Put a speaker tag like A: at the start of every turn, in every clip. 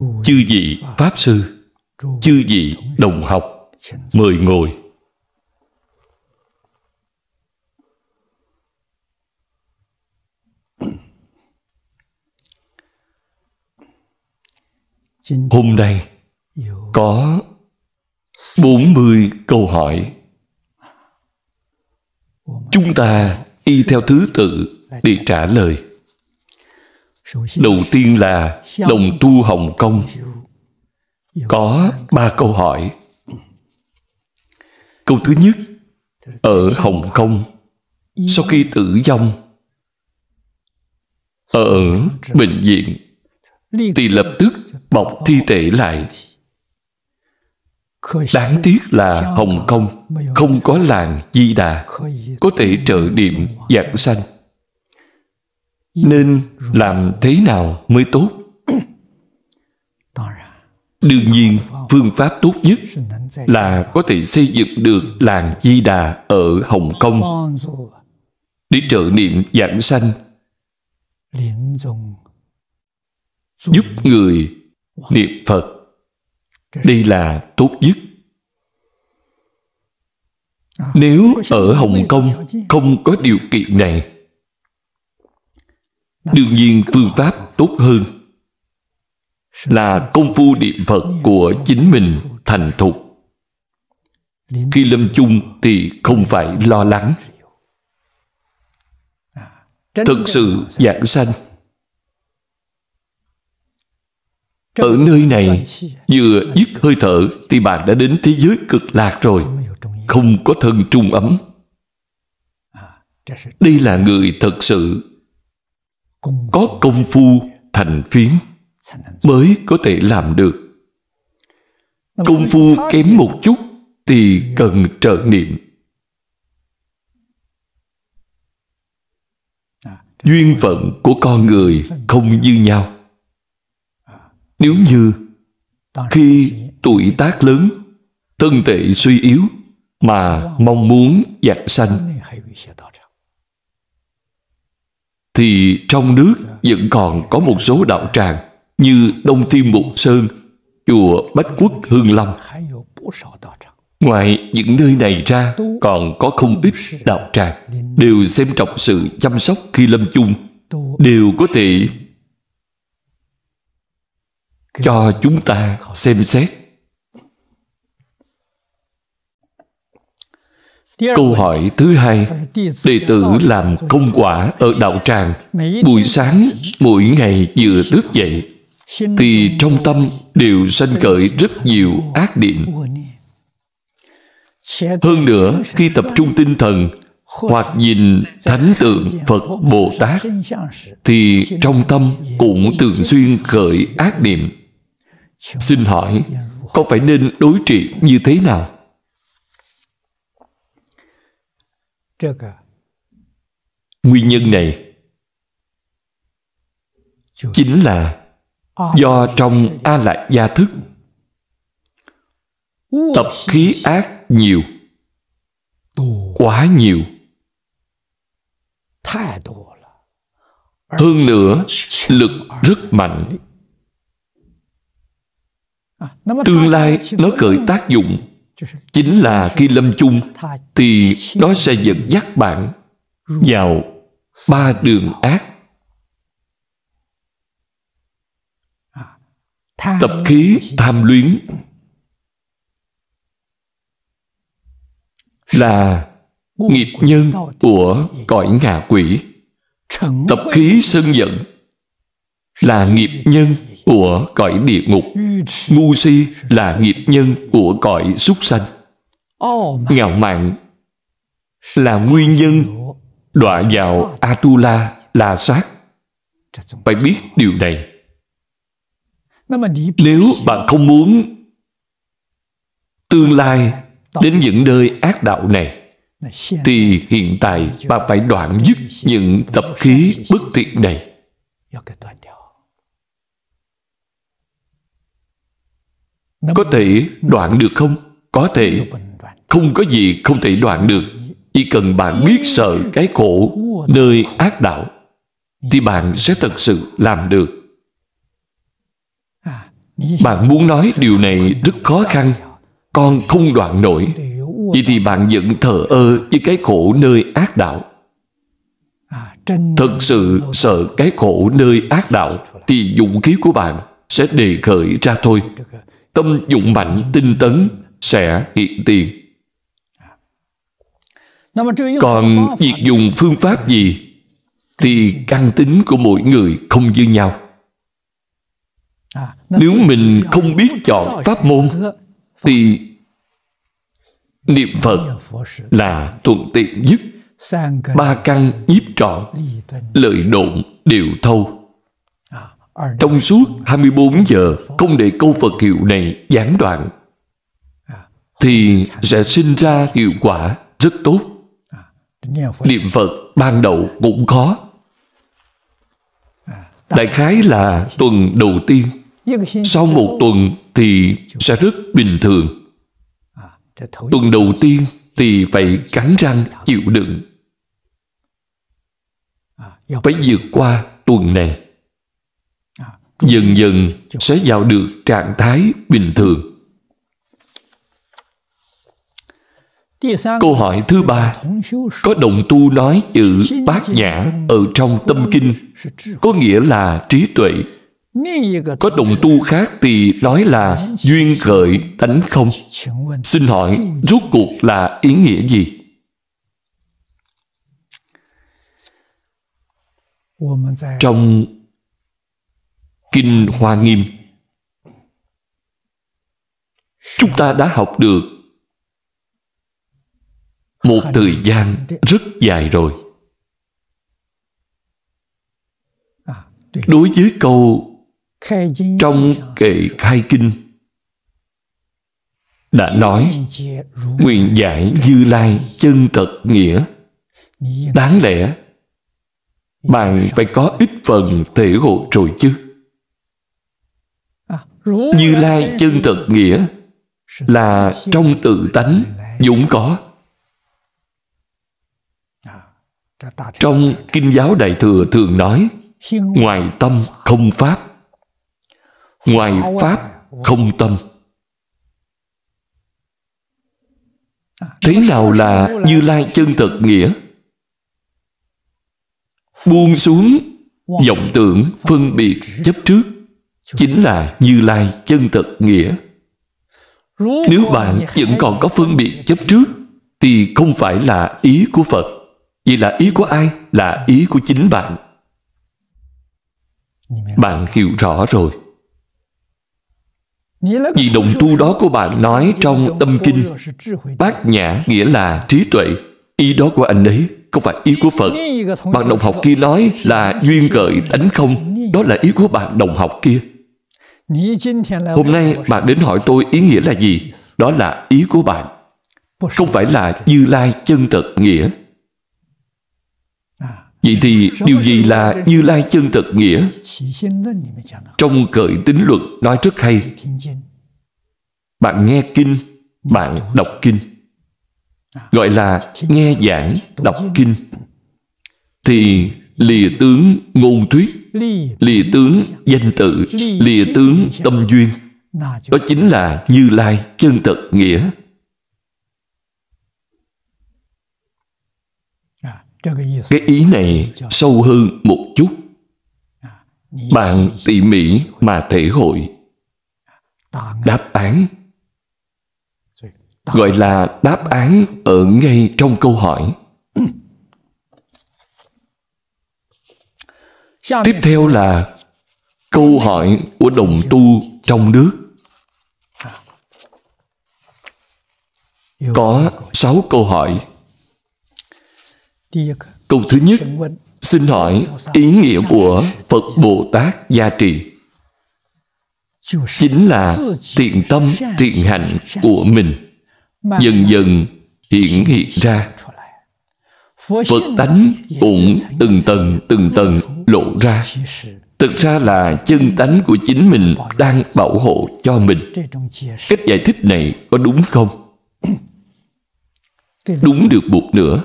A: chư vị pháp sư chư vị đồng học mời ngồi hôm nay có 40 câu hỏi chúng ta y theo thứ tự để trả lời đầu tiên là đồng tu hồng kông có ba câu hỏi câu thứ nhất ở hồng kông sau khi tử vong ở bệnh viện thì lập tức bọc thi thể lại đáng tiếc là hồng kông không có làng di đà có thể trợ điểm dạng sanh nên làm thế nào mới tốt đương nhiên phương pháp tốt nhất là có thể xây dựng được làng di đà ở hồng kông để trợ niệm giảng sanh giúp người niệm phật đây là tốt nhất nếu ở hồng kông không có điều kiện này đương nhiên phương pháp tốt hơn là công phu niệm phật của chính mình thành thục khi lâm chung thì không phải lo lắng thực sự giảng sanh ở nơi này vừa dứt hơi thở thì bạn đã đến thế giới cực lạc rồi không có thân trung ấm đây là người thật sự có công phu thành phiến mới có thể làm được công phu kém một chút thì cần trợ niệm à, duyên phận của con người không như nhau nếu như khi tuổi tác lớn thân thể suy yếu mà mong muốn giặc sanh thì trong nước vẫn còn có một số đạo tràng như Đông Thiên Mục Sơn, chùa Bách Quốc Hương Lâm. Ngoài những nơi này ra, còn có không ít đạo tràng đều xem trọng sự chăm sóc khi lâm chung, đều có thể cho chúng ta xem xét Câu hỏi thứ hai Đệ tử làm công quả ở đạo tràng Buổi sáng, mỗi ngày vừa thức dậy Thì trong tâm đều sanh khởi rất nhiều ác niệm Hơn nữa, khi tập trung tinh thần Hoặc nhìn thánh tượng Phật Bồ Tát Thì trong tâm cũng thường xuyên khởi ác niệm Xin hỏi, có phải nên đối trị như thế nào? À? Nguyên nhân này chính là do trong a lại gia thức tập khí ác nhiều quá nhiều hơn nữa lực rất mạnh à, tương lai nó gợi tác dụng chính là khi lâm chung thì nó sẽ dẫn dắt bạn vào ba đường ác tập khí tham luyến là nghiệp nhân của cõi ngạ quỷ
B: tập khí
A: sân giận là nghiệp nhân của cõi địa ngục Ngu si là nghiệp nhân của cõi súc sanh Ngạo mạn là nguyên nhân đọa vào Atula là sát Phải biết điều này Nếu bạn không muốn tương lai đến những nơi ác đạo này thì hiện tại bạn phải đoạn dứt những tập khí bất thiện này Có thể đoạn được không? Có thể Không có gì không thể đoạn được Chỉ cần bạn biết sợ cái khổ Nơi ác đạo Thì bạn sẽ thật sự làm được Bạn muốn nói điều này rất khó khăn Con không đoạn nổi Vậy thì bạn vẫn thờ ơ với cái khổ nơi ác đạo Thật sự sợ cái khổ nơi ác đạo Thì dụng khí của bạn sẽ đề khởi ra thôi tâm dụng mạnh tinh tấn sẽ hiện tiền
B: còn việc
A: dùng phương pháp gì thì căn tính của mỗi người không như nhau
B: à, nếu mình không biết
A: chọn pháp môn dạ. thì niệm phật dạ, là thuận tiện nhất ba căn nhiếp trọn lợi độn đều thâu trong suốt 24 giờ Không để câu Phật hiệu này gián đoạn Thì sẽ sinh ra hiệu quả rất tốt Niệm Phật ban đầu cũng khó Đại khái là tuần đầu tiên Sau một tuần thì sẽ rất bình thường Tuần đầu tiên thì phải cắn răng chịu đựng Phải vượt qua tuần này dần dần sẽ vào được trạng thái bình thường. Câu hỏi thứ ba Có đồng tu nói chữ bát nhã ở trong tâm kinh Có nghĩa là trí tuệ Có đồng tu khác thì nói là duyên khởi tánh không Xin hỏi rốt cuộc là ý nghĩa gì? Trong Kinh Hoa Nghiêm Chúng ta đã học được một thời gian rất dài rồi. Đối với câu trong kệ khai kinh đã nói nguyện giải dư lai chân thật nghĩa đáng lẽ bạn phải có ít phần thể hội rồi chứ
B: như Lai chân
A: thật nghĩa Là trong tự tánh Dũng có Trong Kinh giáo Đại Thừa thường nói Ngoài tâm không Pháp Ngoài Pháp không tâm Thế nào là Như Lai chân thật nghĩa? Buông xuống vọng tưởng phân biệt chấp trước chính là Như Lai chân thật nghĩa.
B: Nếu bạn vẫn còn
A: có phân biệt chấp trước thì không phải là ý của Phật. Vậy là ý của ai? Là ý của chính bạn. Bạn hiểu rõ rồi.
B: Vì động tu đó
A: của bạn nói trong tâm kinh Bát nhã nghĩa là trí tuệ Ý đó của anh ấy không phải ý của Phật
B: Bạn đồng học kia nói là duyên
A: gợi tánh không Đó là ý của bạn đồng học kia Hôm nay bạn đến hỏi tôi ý nghĩa là gì? Đó là ý của bạn. Không phải là Như Lai chân thật nghĩa. À, Vậy thì điều gì là Như Lai chân thật nghĩa? Trong cởi tính luật nói rất hay. Bạn nghe kinh, bạn đọc kinh. À, Gọi là nghe giảng, đọc kinh. Thì lìa tướng ngôn thuyết lìa tướng danh tự lìa tướng tâm duyên đó chính là như lai chân thật nghĩa à, cái ý này sâu hơn một chút à, bạn tỉ mỉ mà thể hội đáp án gọi là đáp án ở ngay trong câu hỏi Tiếp theo là câu hỏi của đồng tu trong nước. Có 6 câu hỏi. Câu thứ nhất, xin hỏi ý nghĩa của Phật Bồ Tát gia trì chính là thiện tâm, thiện hạnh của mình dần dần hiện hiện ra. Phật tánh cũng từng tầng từng tầng lộ ra thực ra là chân tánh của chính mình đang bảo hộ cho mình cách giải thích này có đúng không đúng được một nửa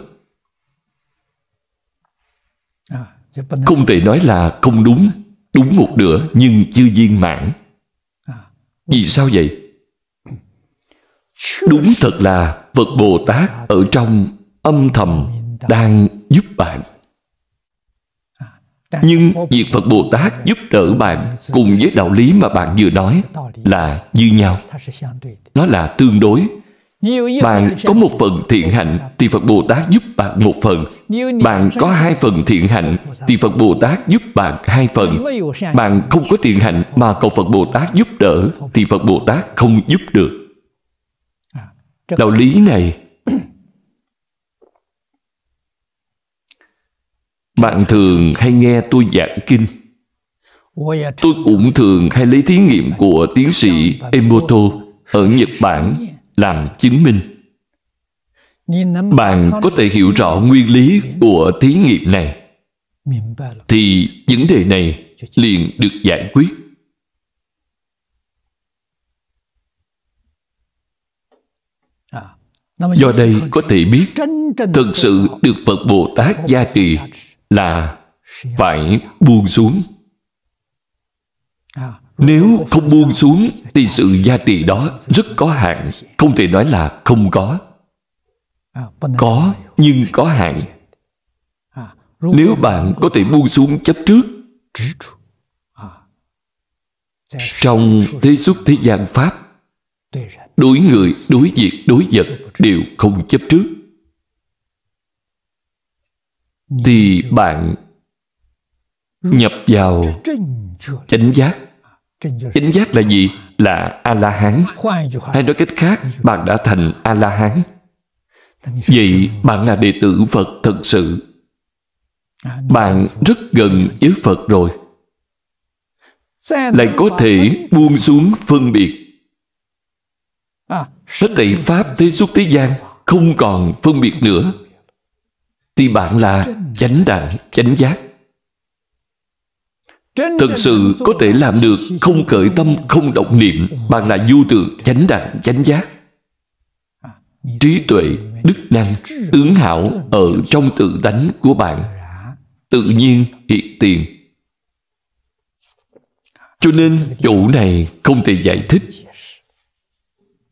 A: không thể nói là không đúng đúng một nửa nhưng chưa viên mãn vì sao vậy đúng thật là phật bồ tát ở trong âm thầm đang giúp bạn nhưng việc phật bồ tát giúp đỡ bạn cùng với đạo lý mà bạn vừa nói là như nhau nó là tương đối
B: bạn có một
A: phần thiện hạnh thì phật bồ tát giúp bạn một phần
B: bạn có hai
A: phần thiện hạnh thì phật bồ tát giúp bạn hai phần bạn không có thiện hạnh mà cầu phật bồ tát giúp đỡ thì phật bồ tát không giúp được à, đạo lý này Bạn thường hay nghe tôi giảng kinh Tôi cũng thường hay lấy thí nghiệm của tiến sĩ Emoto ở Nhật Bản làm chứng minh.
B: Bạn có thể
A: hiểu rõ nguyên lý của thí nghiệm này thì vấn đề này liền được giải quyết. Do đây có thể biết thực sự được Phật Bồ Tát gia trì là phải buông xuống nếu không buông xuống thì sự gia trì đó rất có hạn không thể nói là không có có nhưng có hạn nếu bạn có thể buông xuống chấp trước trong thế xuất thế gian pháp đối người đối việc đối vật đều không chấp trước thì bạn nhập vào chánh giác chánh giác là gì là a la hán hay nói cách khác bạn đã thành a la hán vậy bạn là đệ tử phật thật sự à, bạn rất gần với phật rồi lại có thể buông xuống phân biệt tất à, thảy pháp thế xuất thế gian không còn phân biệt nữa thì bạn là chánh đẳng, chánh giác.
B: Thực sự có
A: thể làm được không khởi tâm, không động niệm, bạn là du tượng, chánh đẳng, chánh giác. Trí tuệ, đức năng, ứng hảo ở trong tự tánh của bạn tự nhiên hiện tiền. Cho nên chỗ này không thể giải thích.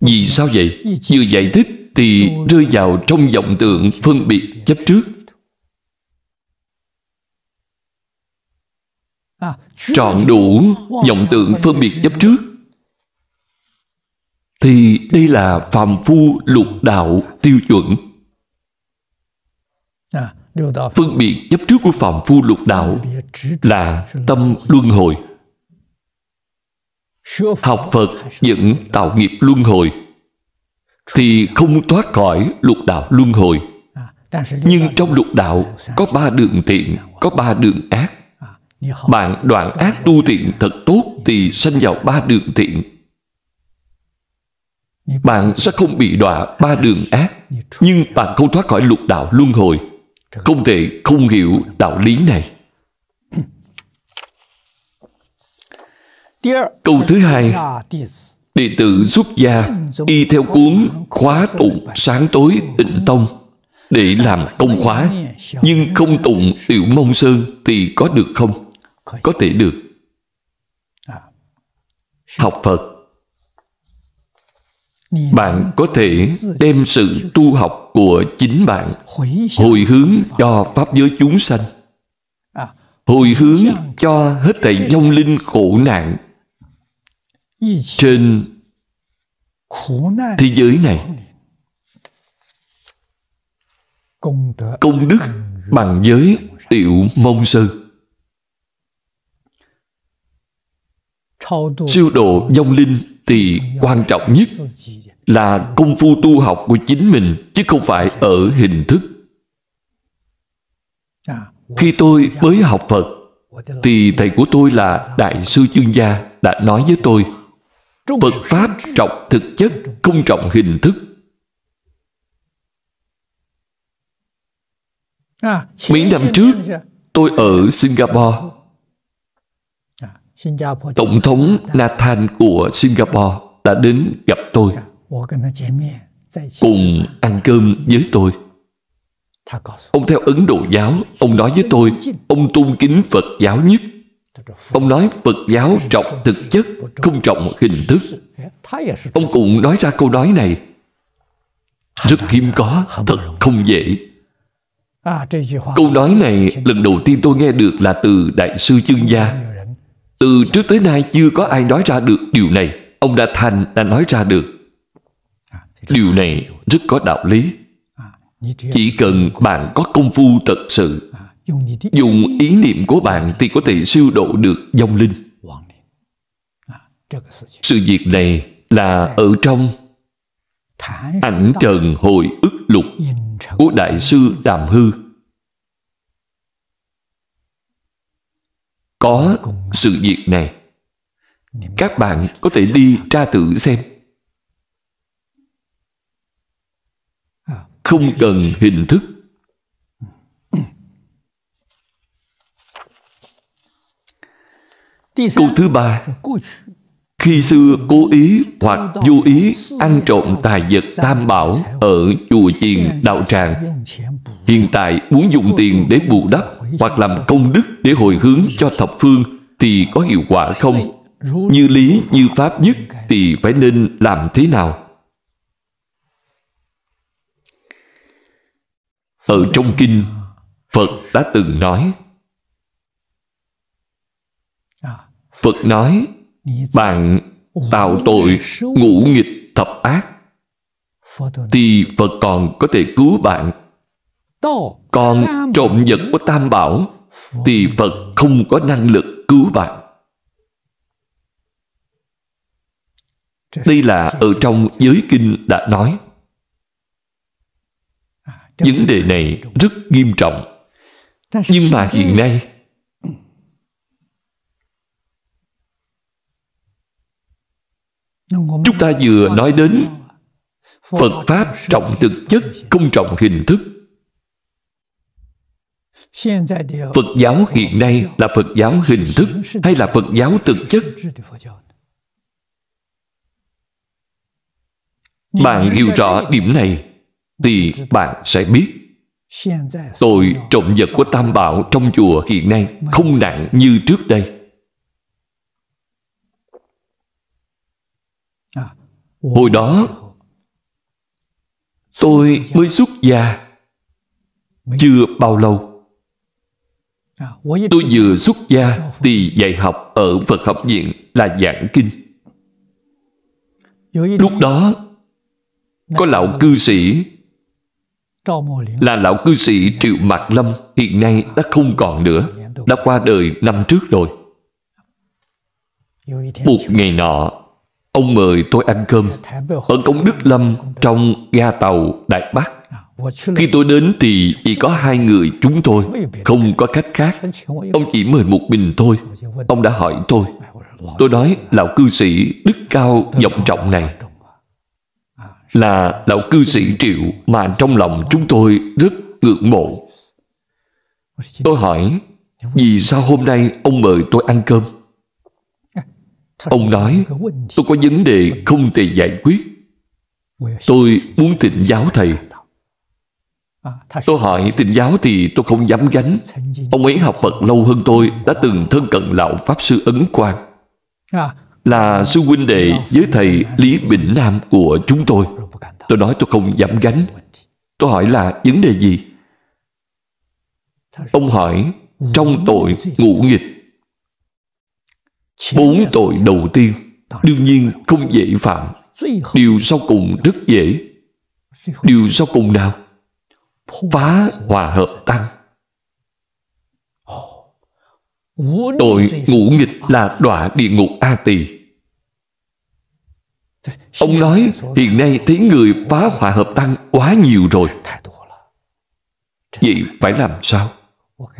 A: Vì sao vậy? Vừa giải thích thì rơi vào trong vọng tượng phân biệt chấp trước.
B: trọn đủ vọng tượng phân biệt chấp trước
A: thì đây là phàm phu lục đạo tiêu chuẩn phân biệt chấp trước của phàm phu lục đạo là tâm luân hồi học phật vẫn tạo nghiệp luân hồi thì không thoát khỏi lục đạo luân hồi nhưng trong lục đạo có ba đường thiện có ba đường ác bạn đoạn ác tu thiện thật tốt Thì sanh vào ba đường thiện Bạn sẽ không bị đọa ba đường ác Nhưng bạn không thoát khỏi lục đạo luân hồi Không thể không hiểu đạo lý này Câu thứ hai Đệ tử xuất gia Y theo cuốn khóa tụng sáng tối tịnh tông Để làm công khóa Nhưng không tụng tiểu mông sơn Thì có được không? có thể được à. học phật bạn có thể đem sự tu học của chính bạn hồi hướng cho pháp giới chúng sanh à. hồi hướng vâng. cho hết thảy vong linh khổ nạn trên thế giới này công đức bằng giới tiểu mông sư siêu độ vong linh thì quan trọng nhất là công phu tu học của chính mình chứ không phải ở hình thức à, khi tôi mới học phật thì thầy của tôi là đại sư chương gia đã nói với tôi phật pháp trọng thực chất không trọng hình thức
B: à, mấy năm trước
A: tôi ở singapore
B: Tổng thống
A: Nathan của Singapore đã đến gặp tôi
B: dạ,
A: cùng ăn cơm với tôi ông theo ấn độ giáo ông nói với tôi ông tôn kính phật giáo nhất ông nói phật giáo trọng thực chất không trọng hình thức ông cũng nói ra câu nói này rất hiếm có thật không dễ à, câu nói này lần đầu tiên tôi nghe được là từ đại sư chương gia dạ, dạ. Từ trước tới nay chưa có ai nói ra được điều này. Ông đã thành đã nói ra được. Điều này rất có đạo lý. Chỉ cần bạn có công phu thật sự, dùng ý niệm của bạn thì có thể siêu độ được dòng linh. Sự việc này là ở trong ảnh trần hồi ức lục của Đại sư Đàm Hư có sự việc này các bạn có thể đi tra tự xem không cần hình thức câu thứ ba khi xưa cố ý hoặc vô ý ăn trộm tài vật tam bảo ở chùa chiền đạo tràng hiện tại muốn dùng tiền để bù đắp hoặc làm công đức để hồi hướng cho thập phương thì có hiệu quả không? Như lý, như pháp nhất thì phải nên làm thế nào? Ở trong kinh, Phật đã từng nói Phật nói Bạn tạo tội ngũ nghịch thập ác Thì Phật còn có thể cứu bạn
B: còn trộm
A: vật của Tam Bảo Thì Phật không có năng lực cứu bạn Đây là ở trong giới kinh đã nói Vấn đề này rất nghiêm trọng Nhưng mà hiện nay Chúng ta vừa nói đến Phật Pháp trọng thực chất, không trọng hình thức Phật giáo hiện nay là Phật giáo hình thức hay là Phật giáo thực chất? Bạn hiểu rõ điểm này thì bạn sẽ biết tội trộm vật của Tam Bảo trong chùa hiện nay không nặng như trước đây. Hồi đó tôi mới xuất gia chưa bao lâu
B: À, tôi
A: vừa xuất gia dạ, thì dạy học ở Phật học viện là giảng kinh. Lúc đó có lão cư sĩ là lão cư sĩ Triệu Mạc Lâm hiện nay đã không còn nữa, đã qua đời năm trước rồi. Một ngày nọ, ông mời tôi ăn cơm dạ, ở công Đức Lâm trong ga tàu Đại Bắc. Khi tôi đến thì chỉ có hai người chúng tôi Không có cách khác Ông chỉ mời một mình tôi Ông đã hỏi tôi Tôi nói lão cư sĩ đức cao vọng trọng này Là lão cư sĩ triệu Mà trong lòng chúng tôi rất ngưỡng mộ Tôi hỏi Vì sao hôm nay ông mời tôi ăn cơm Ông nói Tôi có vấn đề không thể giải quyết Tôi muốn thịnh giáo thầy À, tôi hỏi tình giáo thì tôi không dám gánh Ông ấy học Phật lâu hơn tôi Đã từng thân cận lão Pháp Sư Ấn Quang à. Là sư huynh đệ với thầy Lý Bình Nam của chúng tôi Tôi nói tôi không dám gánh Tôi hỏi là vấn đề gì Ông hỏi Trong tội ngũ nghịch Bốn tội đầu tiên Đương nhiên không dễ phạm Điều sau cùng rất dễ Điều sau cùng nào phá hòa hợp tăng tội ngũ nghịch là đọa địa ngục a tỳ ông nói hiện nay thấy người phá hòa hợp tăng quá nhiều rồi vậy phải làm sao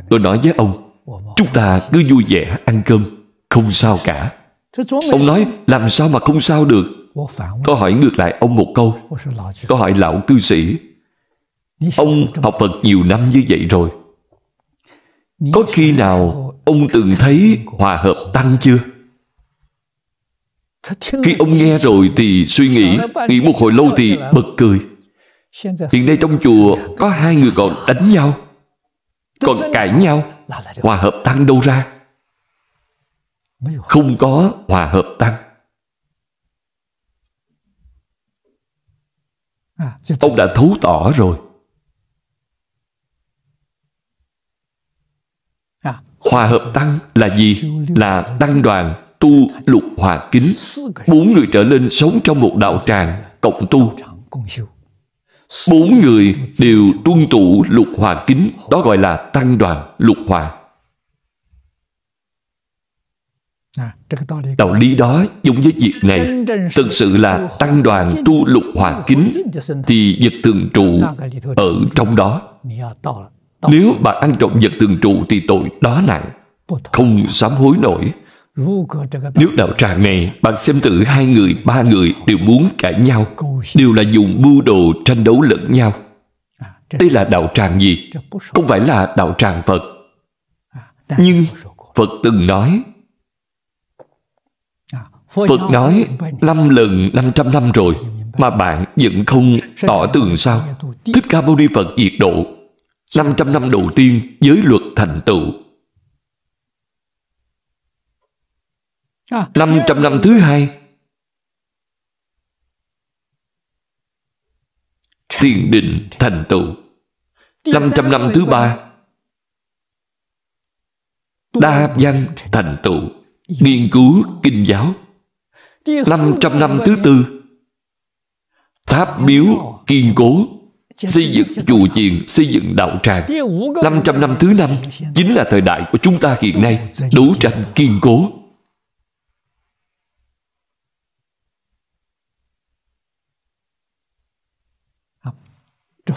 A: tôi nói với ông chúng ta cứ vui vẻ ăn cơm không sao cả ông nói làm sao mà không sao được Tôi hỏi ngược lại ông một câu tôi hỏi lão cư sĩ Ông học Phật nhiều năm như vậy rồi Có khi nào ông từng thấy hòa hợp tăng chưa? Khi ông nghe rồi thì suy nghĩ Nghĩ một hồi lâu thì bật cười Hiện nay trong chùa có hai người còn đánh nhau Còn cãi nhau Hòa hợp tăng đâu ra Không có hòa hợp tăng à, Ông đã thấu tỏ rồi Hòa hợp tăng là gì? Là tăng đoàn tu lục hòa kính. Bốn người trở lên sống trong một đạo tràng, cộng tu. Bốn người đều tuân tụ lục hòa kính, đó gọi là tăng đoàn lục hòa. Đạo lý đó giống với việc này Thực sự là tăng đoàn tu lục hòa kính Thì vật thường trụ ở trong đó nếu bạn ăn trộm vật tường trụ thì tội đó nặng Không sám hối nổi Nếu đạo tràng này Bạn xem tự hai người, ba người đều muốn cãi nhau Đều là dùng mưu đồ tranh đấu lẫn nhau à, Đây là đạo tràng gì? Không phải là đạo tràng Phật à, Nhưng Phật từng nói à, Phật nói năm lần 500 năm rồi Mà bạn vẫn không tỏ tường sao Thích Ca Mâu Ni Phật diệt độ 500 năm đầu tiên giới luật thành tựu. 500 năm thứ hai thiền định thành tựu.
B: 500 năm thứ ba đa văn
A: thành tựu nghiên cứu kinh giáo
B: 500 năm thứ
A: tư tháp biếu kiên cố xây dựng chùa chiền, xây dựng đạo tràng.
B: 500 năm thứ
A: năm chính là thời đại của chúng ta hiện nay, đấu tranh kiên cố.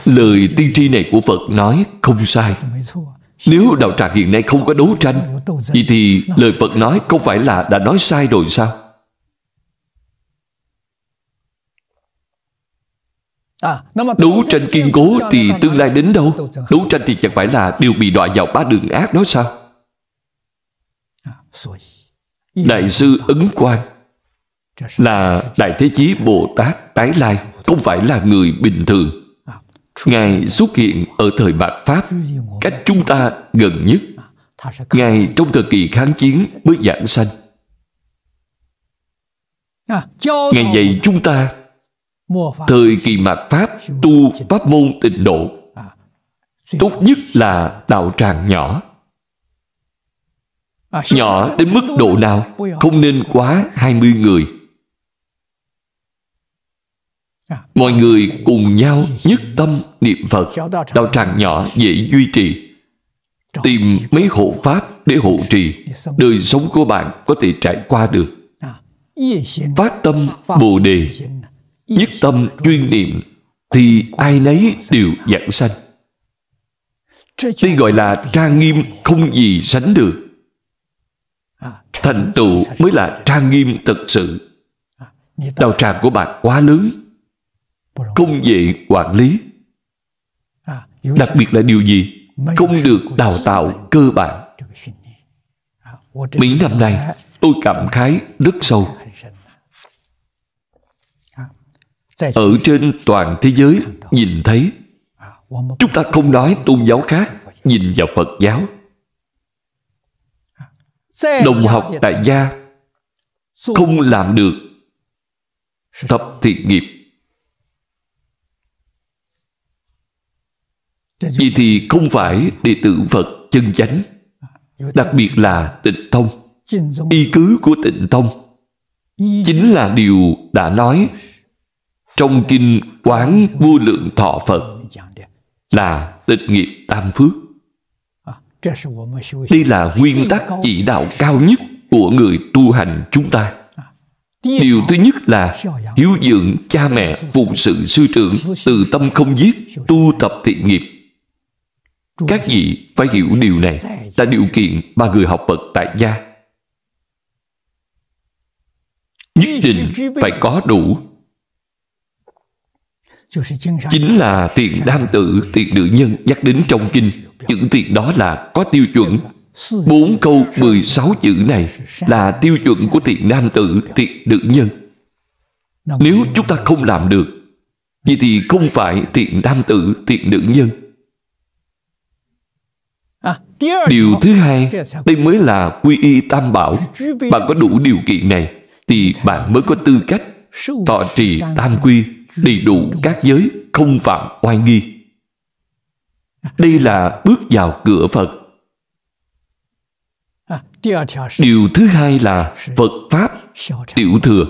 A: Lời tiên tri này của Phật nói không sai. Nếu đạo tràng hiện nay không có đấu tranh Vậy thì lời Phật nói không phải là đã nói sai rồi sao? À, Đấu tranh kiên cố thì tương lai đến đâu Đấu tranh thì chẳng phải là đều bị đọa vào ba đường ác đó sao à, Đại sư Ấn Quang Là Đại Thế Chí Bồ Tát Tái Lai Không phải là người bình thường à, Ngài xuất hiện ở thời Mạt Pháp Cách chúng ta gần nhất Ngài trong thời kỳ kháng chiến mới giảng sanh Ngài dạy chúng ta Thời kỳ mạt Pháp tu Pháp môn tịnh độ Tốt nhất là đạo tràng nhỏ Nhỏ đến mức độ nào Không nên quá 20 người Mọi người cùng nhau nhất tâm niệm Phật Đạo tràng nhỏ dễ duy trì Tìm mấy hộ Pháp để hộ trì Đời sống của bạn có thể trải qua được Phát tâm Bồ Đề nhất tâm chuyên niệm thì ai nấy đều giảng sanh đây gọi là trang nghiêm không gì sánh được thành tựu mới là trang nghiêm thật sự Đào tràng của bạn quá lớn không dễ quản lý đặc biệt là điều gì không được đào tạo cơ bản
B: mấy năm nay
A: tôi cảm khái rất sâu ở trên toàn thế giới nhìn thấy chúng ta không nói tôn giáo khác nhìn vào phật giáo
B: đồng học tại
A: gia không làm được thập thiện nghiệp vì thì không phải đệ tử phật chân chánh đặc biệt là tịnh thông y cứ của tịnh thông chính là điều đã nói trong kinh quán vô lượng thọ Phật là tịch nghiệp tam phước.
B: Đây là nguyên tắc chỉ
A: đạo cao nhất của người tu hành chúng ta. Điều thứ nhất là hiếu dưỡng cha mẹ phụng sự sư trưởng từ tâm không giết tu tập thiện nghiệp. Các vị phải hiểu điều này là điều kiện mà người học Phật tại gia nhất định phải có đủ chính là tiền nam tử tiền nữ nhân nhắc đến trong kinh những tiền đó là có tiêu chuẩn bốn câu 16 chữ này là tiêu chuẩn của tiền nam tử tiền nữ nhân nếu chúng ta không làm được vậy thì không phải tiền nam tử tiền nữ nhân
B: điều thứ hai đây mới
A: là quy y tam bảo bạn có đủ điều kiện này thì bạn mới có tư cách thọ trì tam quy đầy đủ các giới không phạm oan nghi đây là bước vào cửa phật điều thứ hai là phật pháp tiểu thừa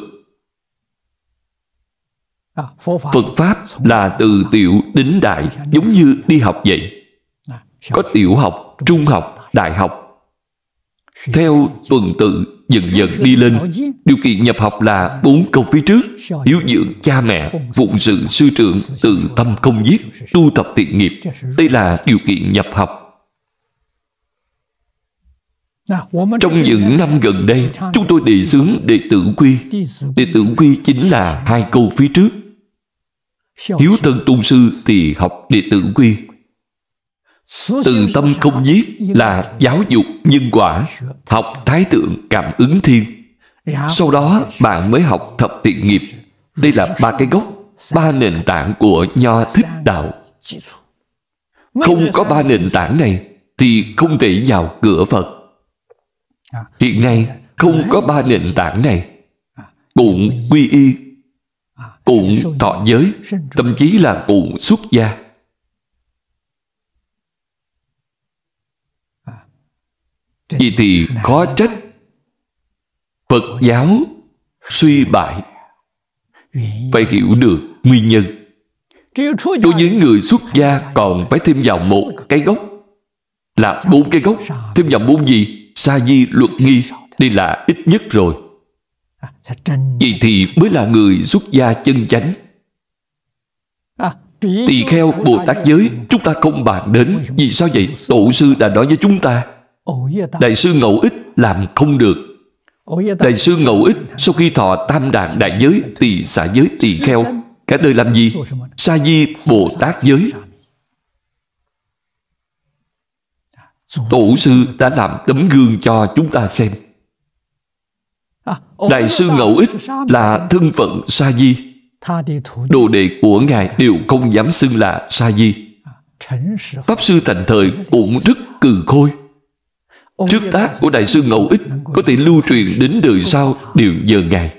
A: phật pháp là từ tiểu đến đại giống như đi học vậy có tiểu học trung học đại học theo tuần tự dần dần đi lên. Điều kiện nhập học là bốn câu phía trước. Hiếu dưỡng cha mẹ, phụng sự sư trưởng, tự tâm công giết, tu tập thiện nghiệp. Đây là điều kiện nhập học.
B: Trong những năm
A: gần đây, chúng tôi đề xướng đệ tử quy. Đệ tử quy chính là hai câu phía trước. Hiếu thân tôn sư thì học đệ tử quy từ tâm không giết là giáo dục nhân quả Học thái tượng cảm ứng thiên Sau đó bạn mới học thập tiện nghiệp Đây là ba cái gốc Ba nền tảng của Nho Thích Đạo Không có ba nền tảng này Thì không thể vào cửa Phật Hiện nay không có ba nền tảng này Cũng quy y Cũng thọ giới Thậm chí là cũng xuất gia Vì thì khó trách Phật giáo suy bại Phải hiểu được nguyên nhân Đối với người xuất gia còn phải thêm vào một cái gốc Là bốn cái gốc Thêm vào bốn gì? Sa di luật nghi Đây là ít nhất rồi à, vì thì mới là người xuất gia chân chánh à, Tỳ kheo Bồ Tát giới Chúng ta không bàn đến Vì sao vậy? Tổ sư đã nói với chúng ta Đại sư Ngẫu Ích làm không được Đại sư Ngẫu Ích sau khi thọ tam đàn đại giới tỳ xã giới tỳ kheo Cả đời làm gì? Sa di Bồ Tát giới Tổ sư đã làm tấm gương cho chúng ta xem
B: à, Đại sư Ngẫu Ích là
A: thân phận Sa Di Đồ đệ của Ngài đều không dám xưng là Sa Di à, Pháp sư thành thời cũng rất cừ khôi trước tác của Đại sư Ngẫu Ích có thể lưu truyền đến đời sau đều nhờ Ngài.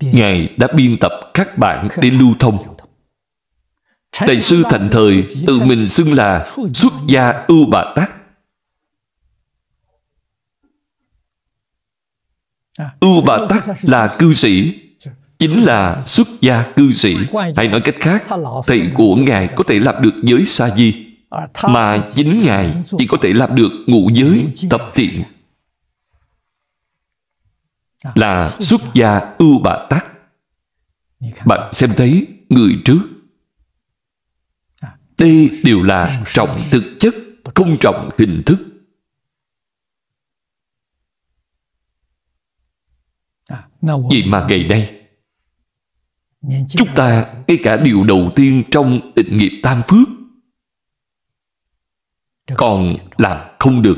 A: Ngài đã biên tập các bản để lưu thông. Đại sư Thành Thời tự mình xưng là xuất gia ưu bà tác. À, ưu bà tác là cư sĩ, chính là xuất gia cư sĩ. Hay nói cách khác, thầy của Ngài có thể lập được giới sa di mà chính Ngài chỉ có thể làm được ngũ giới tập thiện là xuất gia ưu bà tắc bạn xem thấy người trước đây đều là trọng thực chất không trọng hình thức vì mà ngày nay chúng ta ngay cả điều đầu tiên trong định nghiệp tam phước còn làm không được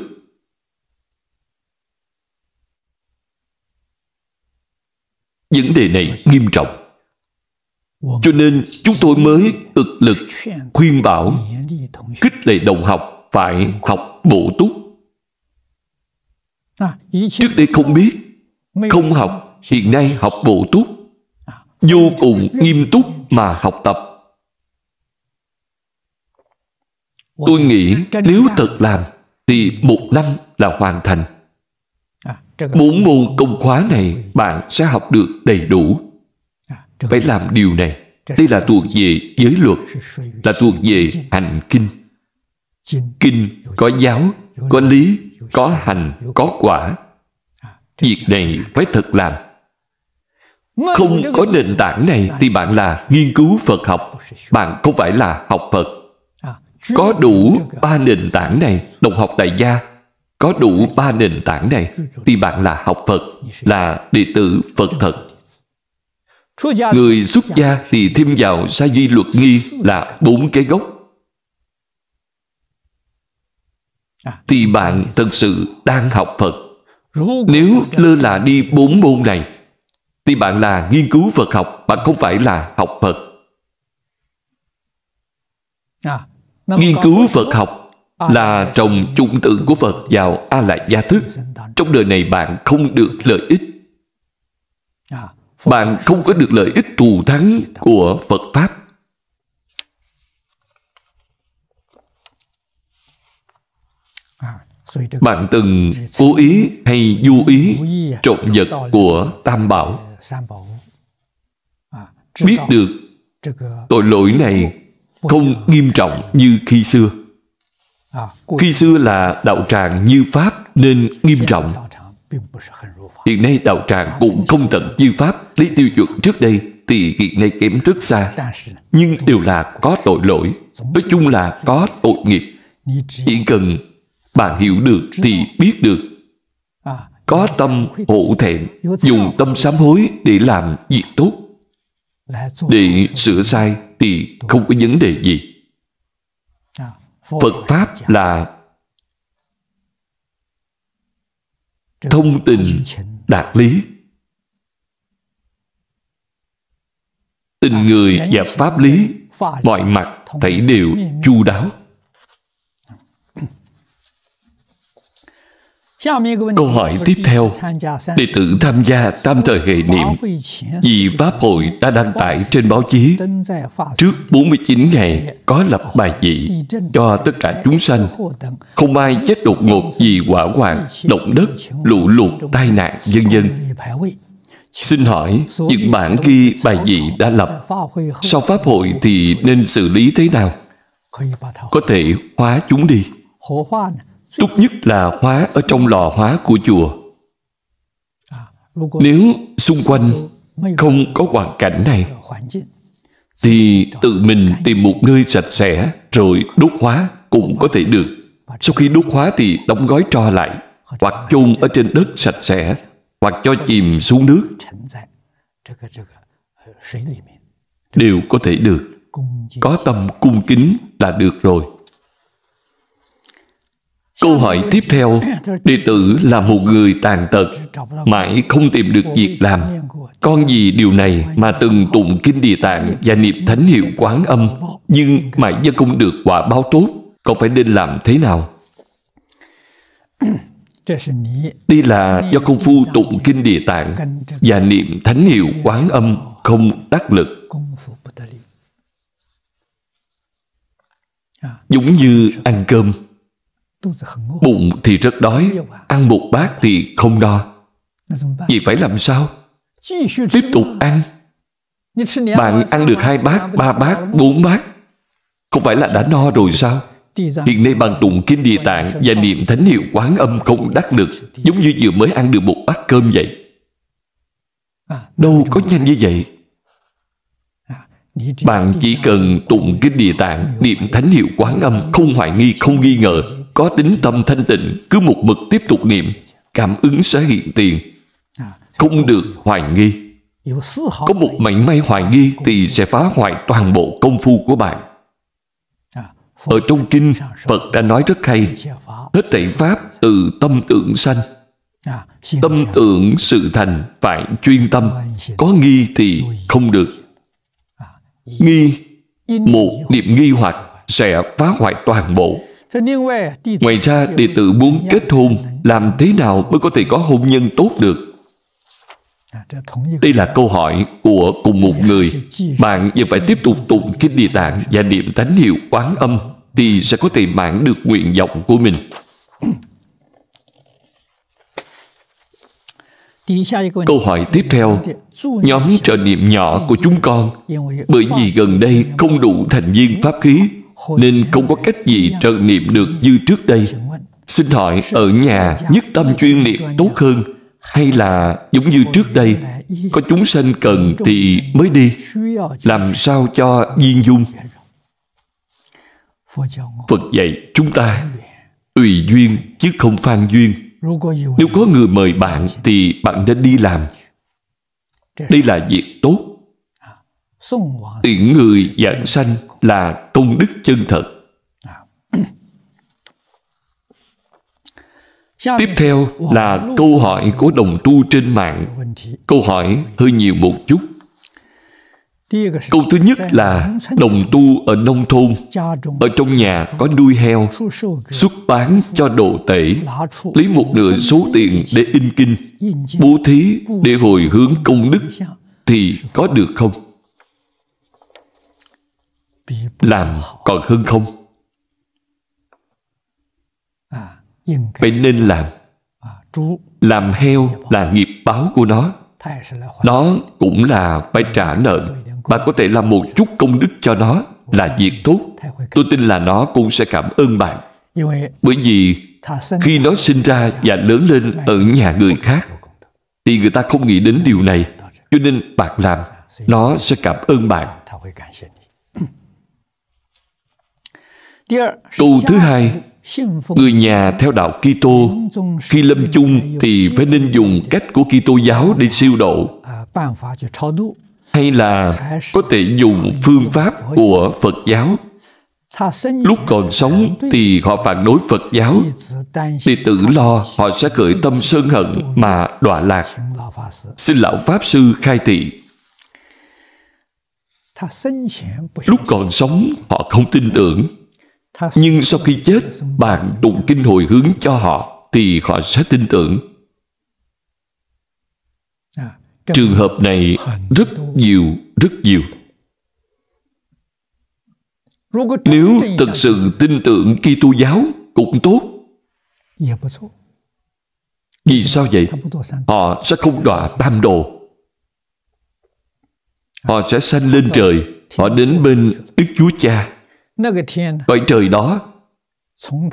A: vấn đề này nghiêm trọng cho nên chúng tôi mới cực lực khuyên bảo khích lệ đồng học phải học bổ túc à, trước đây không biết không học hiện nay học bổ túc à, vô cùng nghiêm túc mà học tập Tôi nghĩ nếu thật làm thì một năm là hoàn thành.
B: À, Bốn
A: môn công khóa này bạn sẽ học được đầy đủ. À, phải làm điều này. Đây là thuộc về giới luật, là thuộc về hành kinh. Kinh có giáo, có lý, có hành, có quả. À, Việc này phải thật làm. Không có nền tảng này thì bạn là nghiên cứu Phật học, bạn không phải là học Phật có đủ ba nền tảng này độc học tại gia có đủ ba nền tảng này thì bạn là học phật là đệ tử phật thật người xuất gia thì thêm vào sa di luật nghi là bốn cái gốc thì bạn thật sự đang học phật nếu lơ là đi bốn môn này thì bạn là nghiên cứu phật học bạn không phải là học phật
B: nghiên cứu phật học à,
A: là dạ, dạ, dạ. trồng chủng tử của phật vào a la gia thức trong đời này bạn không được lợi ích à, bạn không có được lợi ích thù thắng của phật pháp à, bạn từng cố ý hay du ý trộm vật của tam bảo
B: biết được ờ,
A: tội lỗi này không nghiêm trọng như khi xưa à, khi xưa là đạo tràng như pháp nên nghiêm trọng hiện nay đạo tràng cũng không tận như pháp lấy tiêu chuẩn trước đây thì hiện nay kém rất xa nhưng đều là có tội lỗi nói chung là có tội nghiệp chỉ cần bạn hiểu được thì biết được có tâm hổ thẹn dùng tâm sám hối để làm việc tốt để sửa sai thì không có vấn đề gì à, phật pháp là thông tình đạt lý tình à, người và pháp lý mọi mặt thấy đều chu đáo
B: Câu hỏi tiếp theo Đệ
A: tử tham gia tam thời hệ niệm Vì Pháp hội đã đăng tải trên báo chí Trước 49 ngày có lập bài dị Cho tất cả chúng sanh Không ai chết đột ngột vì hỏa hoạn Động đất, lũ lụt, tai nạn, dân dân Xin hỏi, những bản ghi bài dị đã lập Sau Pháp hội thì nên xử lý thế nào? Có thể hóa chúng đi Tốt nhất là hóa ở trong lò hóa của chùa Nếu xung quanh không có hoàn cảnh này Thì tự mình tìm một nơi sạch sẽ Rồi đốt hóa cũng có thể được Sau khi đốt hóa thì đóng gói tro lại Hoặc chôn ở trên đất sạch sẽ Hoặc cho chìm xuống nước Đều có thể được Có tâm cung kính là được rồi Câu hỏi tiếp theo Đệ tử là một người tàn tật Mãi không tìm được việc làm Con vì điều này mà từng tụng kinh địa tạng Và niệm thánh hiệu quán âm Nhưng mãi vẫn không được quả báo tốt Con phải nên làm thế nào? Đây là do công phu tụng kinh địa tạng Và niệm thánh hiệu quán âm không đắc lực Giống như ăn cơm Bụng thì rất đói à? Ăn một bát thì không no Vậy phải làm sao Tiếp tục ăn
B: Bạn ăn được hai bát, ba bát, bốn
A: bát Không phải là đã no rồi sao Hiện nay bạn tụng kinh địa tạng Và niệm thánh hiệu quán âm không đắc lực Giống như vừa mới ăn được một bát cơm vậy à, Đâu có nhanh như vậy à, bạn chỉ cần tụng kinh địa tạng niệm thánh hiệu quán âm không hoài nghi không nghi ngờ có tính tâm thanh tịnh cứ một mực tiếp tục niệm cảm ứng sẽ hiện tiền không à, được hoài nghi có một mảnh may hoài nghi thì sẽ phá hoại toàn bộ công phu của bạn à, ở trong kinh phật đã nói rất hay hết thảy pháp từ tâm tưởng sanh à, tâm tưởng sự thành phải chuyên tâm có nghi thì không được nghi một niệm nghi hoặc sẽ phá hoại toàn bộ
B: ngoài ra đệ
A: tử muốn kết hôn làm thế nào mới có thể có hôn nhân tốt được à, đây là câu hỏi của cùng một người bạn vẫn phải tiếp tục tụng kinh địa tạng và niệm thánh hiệu quán âm thì sẽ có thể mãn được nguyện vọng của mình
B: Câu hỏi tiếp theo Nhóm
A: trợ niệm nhỏ của chúng con Bởi vì gần đây không đủ thành viên pháp khí nên không có cách gì trợ niệm được như trước đây Xin hỏi ở nhà nhất tâm chuyên niệm tốt hơn Hay là giống như trước đây Có chúng sanh cần thì mới đi Làm sao cho viên dung Phật dạy chúng ta Tùy duyên chứ không phan duyên Nếu có người mời bạn Thì bạn nên đi làm Đây là việc tốt tiễn người giảng sanh là công đức chân thật à.
B: Tiếp theo là câu
A: hỏi của đồng tu trên mạng Câu hỏi hơi nhiều một chút
B: Câu thứ nhất là đồng
A: tu ở nông thôn Ở trong nhà có nuôi heo Xuất bán cho đồ tể Lấy một nửa số tiền để in kinh Bố thí để hồi hướng công đức Thì có được không? làm còn hơn không phải à, nên làm à, làm heo là nghiệp báo của nó nó cũng là phải trả nợ bạn có thể làm một chút công đức cho nó là việc tốt tôi tin là nó cũng sẽ cảm ơn bạn bởi vì khi nó sinh ra và lớn lên ở nhà người khác thì người ta không nghĩ đến điều này cho nên bạn làm nó sẽ cảm ơn bạn
B: Câu thứ hai, người nhà
A: theo đạo Kitô khi lâm chung thì phải nên dùng cách của Kitô giáo để siêu độ hay là có thể dùng phương pháp của Phật giáo Lúc còn sống thì họ phản đối Phật giáo Đệ tự lo họ sẽ khởi tâm sơn hận mà đọa lạc Xin Lão Pháp Sư khai thị Lúc còn sống họ không tin tưởng nhưng sau khi chết bạn tụng kinh hồi hướng cho họ thì họ sẽ tin tưởng trường hợp này rất nhiều rất nhiều nếu thật sự tin tưởng ki tu giáo cũng tốt Vì sao vậy? Họ sẽ không đọa tam đồ Họ sẽ sanh lên trời Họ đến bên Đức Chúa Cha cõi à? trời đó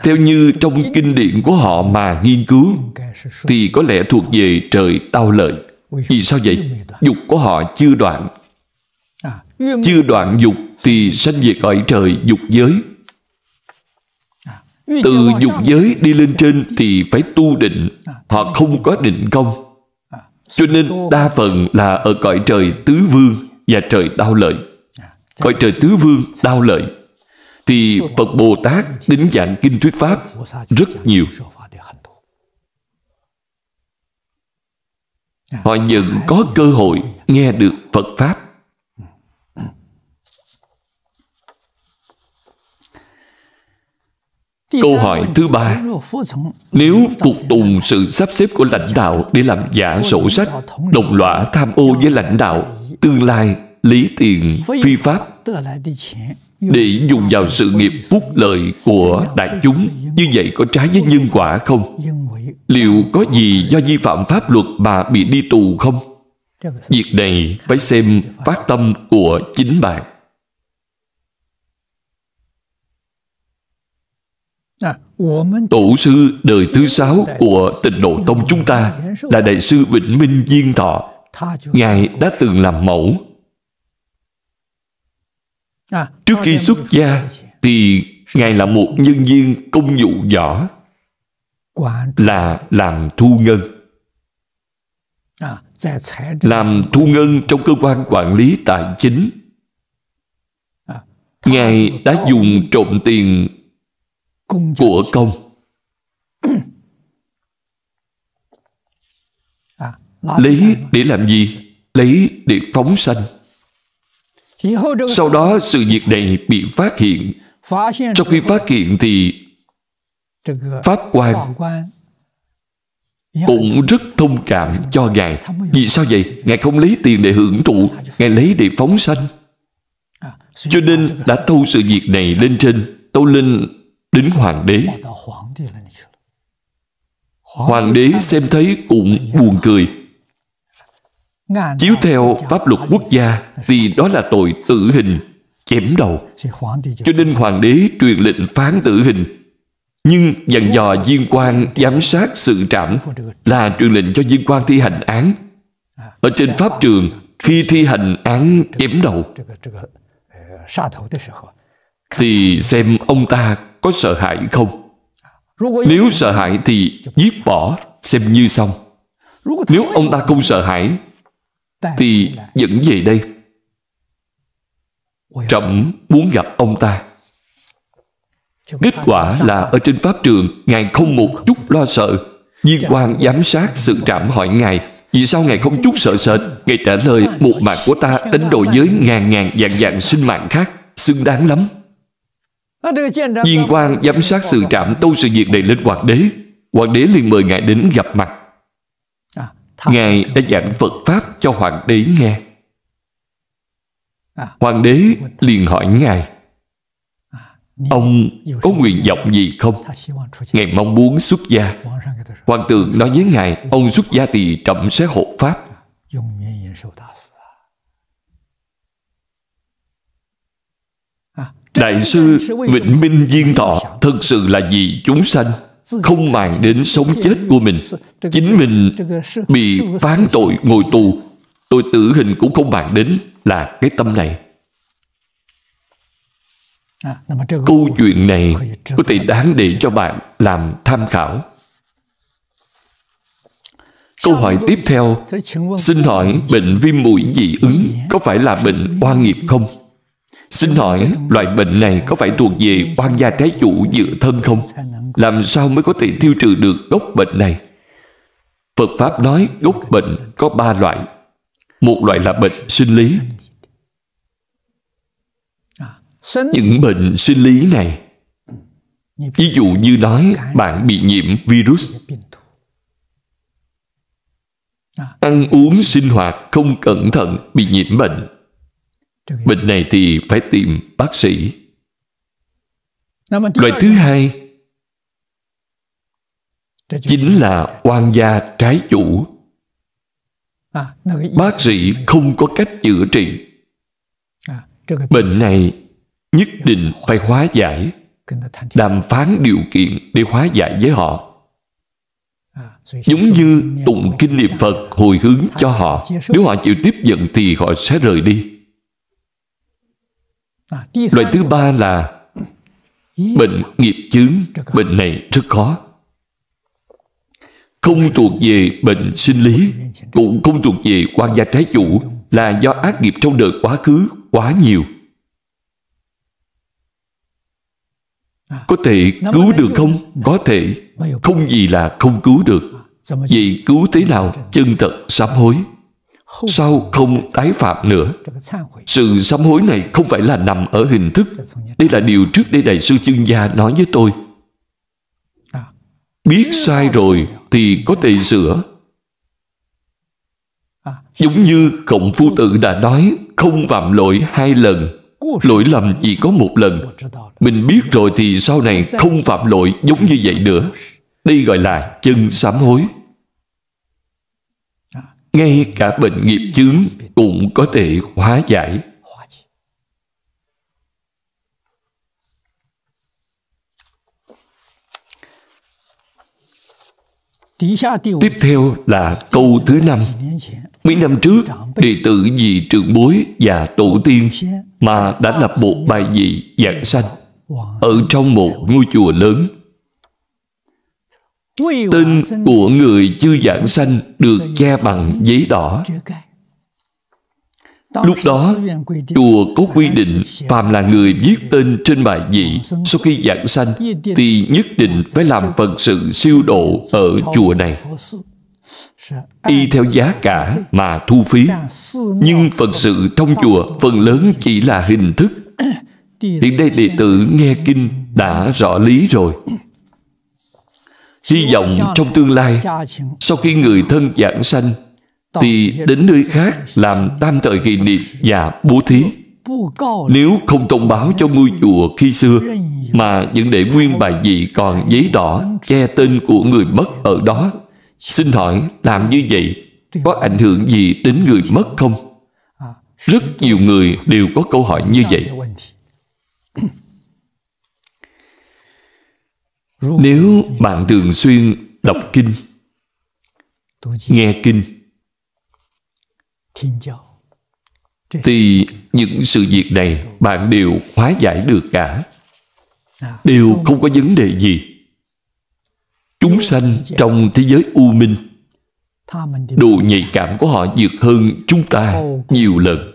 A: theo như trong kinh điển của họ mà nghiên cứu thì có lẽ thuộc về trời tao lợi vì sao vậy dục của họ chưa đoạn à, chưa đoạn dục thì sanh về cõi trời dục giới à, từ dục giới đi lên trên thì phải tu định họ không có định công cho nên đa phần là ở cõi trời tứ vương và trời đau lợi cõi trời tứ vương đau lợi thì Phật Bồ Tát đến dạng kinh thuyết Pháp rất nhiều. Họ vẫn có cơ hội nghe được Phật Pháp. Câu hỏi thứ ba Nếu phục tùng sự sắp xếp của lãnh đạo để làm giả sổ sách, đồng lõa tham ô với lãnh đạo, tương lai lý tiền phi pháp để dùng vào sự nghiệp phúc lợi của đại chúng như vậy có trái với nhân quả không liệu có gì do vi phạm pháp luật mà bị đi tù không việc này phải xem phát tâm của chính bạn
B: à, Tổ
A: sư đời thứ sáu của tịnh độ tông chúng ta là Đại sư Vĩnh Minh Diên Thọ. Ngài đã từng làm mẫu À, Trước khi xuất gia Thì Ngài là một nhân viên công vụ võ Là làm thu ngân à, Làm thu ngân trong cơ quan quản lý tài chính à, Ngài đã dùng trộm tiền của công Lấy để làm gì? Lấy để phóng sanh sau đó sự việc này bị phát hiện trong khi phát hiện thì Pháp quan cũng rất thông cảm cho Ngài Vì sao vậy? Ngài không lấy tiền để hưởng thụ Ngài lấy để phóng sanh à, Cho nên đã thâu sự việc này lên trên Tâu lên đến Hoàng đế Hoàng đế xem thấy cũng buồn cười chiếu theo pháp luật quốc gia thì đó là tội tử hình chém đầu cho nên hoàng đế truyền lệnh phán tử hình nhưng dặn dò viên quan giám sát sự trảm là truyền lệnh cho viên quan thi hành án à, ở trên pháp trường khi thi hành án chém đầu ờ, thì xem ông ta có sợ hãi không nếu sợ hãi thì giết bỏ xem như xong nếu ông ta không sợ hãi thì dẫn về đây trẫm muốn gặp ông ta kết quả là ở trên pháp trường ngài không một chút lo sợ viên quan giám sát sự trạm hỏi ngài vì sao ngài không chút sợ sệt ngài trả lời một mạng của ta đánh đổi với ngàn ngàn dạng dạng sinh mạng khác xứng đáng lắm viên quan giám sát sự trạm tâu sự việc này lên hoàng đế hoàng đế liền mời ngài đến gặp mặt Ngài đã giảng Phật Pháp cho Hoàng đế nghe. À. Hoàng đế liền hỏi Ngài à, Ông có nguyện vọng gì không? Ngài mong muốn xuất gia Hoàng tượng nói với Ngài Ông xuất gia thì trậm sẽ hộ Pháp à, Đại sư Vĩnh Minh Viên Thọ thực sự là vì chúng sanh không màng đến sống chết của mình chính mình
B: bị phán
A: tội ngồi tù tôi tử hình cũng không bàn đến là cái tâm này câu chuyện này có thể đáng để cho bạn làm tham khảo câu hỏi tiếp theo xin hỏi bệnh viêm mũi dị ứng có phải là bệnh oan nghiệp không Xin hỏi loại bệnh này có phải thuộc về quan gia trái chủ dự thân không? Làm sao mới có thể tiêu trừ được gốc bệnh này? Phật Pháp nói gốc bệnh có ba loại. Một loại là bệnh sinh lý. Những bệnh sinh lý này Ví dụ như nói bạn bị nhiễm virus Ăn uống sinh hoạt không cẩn thận bị nhiễm bệnh Bệnh này thì phải tìm bác sĩ.
B: Loại thứ
A: hai chính là oan gia trái chủ.
B: À, bác
A: sĩ không có cách chữa trị. À, Bệnh này nhất dạ. định phải hóa giải. Đàm phán điều kiện để hóa giải với họ. À, Giống như tụng kinh niệm Phật hồi hướng cho họ. Nếu họ chịu tiếp nhận thì họ sẽ rời đi. Loại thứ ba là bệnh nghiệp chướng. Bệnh này rất khó. Không thuộc về bệnh sinh lý, cũng không thuộc về quan gia trái chủ là do ác nghiệp trong đời quá khứ quá nhiều. À, Có thể cứu được không? Có thể. Không gì là không cứu được. À, Vậy cứu thế nào? Chân thật sám hối sau không tái phạm nữa. Sự sám hối này không phải là nằm ở hình thức. Đây là điều trước đây Đại sư Chương Gia nói với tôi. À. Biết sai rồi thì có thể sửa. À. Giống như Khổng Phu Tự đã nói không phạm lỗi hai lần. Lỗi lầm chỉ có một lần. Mình biết rồi thì sau này không phạm lỗi giống như vậy nữa. Đây gọi là chân sám hối ngay cả bệnh nghiệp chướng cũng có thể hóa giải Tiếp theo là câu thứ năm. Mấy năm trước, đệ tử vì trưởng bối và tổ tiên mà đã lập một bài vị dạng sanh ở trong một ngôi chùa lớn
B: Tên của
A: người chưa giảng sanh được che bằng giấy đỏ Lúc đó, chùa có quy định phàm là người viết tên trên bài vị sau khi giảng sanh thì nhất định phải làm phần sự siêu độ ở chùa này. Y theo giá cả mà thu phí Nhưng phần sự trong chùa Phần lớn chỉ là hình thức Hiện đây đệ tử nghe kinh Đã rõ lý rồi Hy vọng trong tương lai Sau khi người thân giảng sanh
B: Thì đến
A: nơi khác Làm tam thời kỳ niệm và bố thí Nếu không thông báo cho ngôi chùa khi xưa Mà vẫn để nguyên bài vị còn giấy đỏ Che tên của người mất ở đó Xin hỏi làm như vậy Có ảnh hưởng gì đến người mất không? Rất nhiều người đều có câu hỏi như vậy nếu bạn thường xuyên đọc kinh Nghe kinh Thì những sự việc này bạn đều hóa giải được cả Đều không có vấn đề gì Chúng sanh trong thế giới u minh Độ nhạy cảm của họ vượt hơn chúng ta nhiều lần